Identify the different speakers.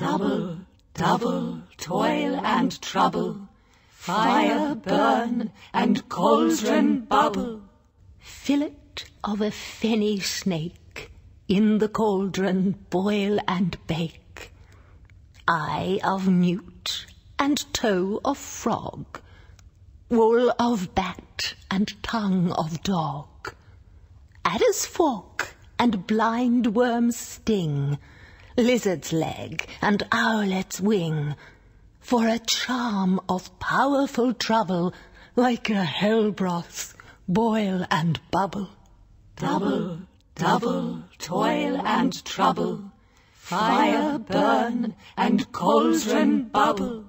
Speaker 1: Double, double, toil and trouble, Fire burn and cauldron
Speaker 2: bubble.
Speaker 3: Fillet of a fenny snake, In the cauldron boil and bake. Eye of newt and toe of frog, Wool of bat and tongue of dog, Adder's fork and blind worm's sting, lizard's leg, and owlet's wing, for a charm of powerful trouble, like a hell broth, boil and bubble. Double, double, toil and
Speaker 4: trouble, fire burn and cauldron bubble.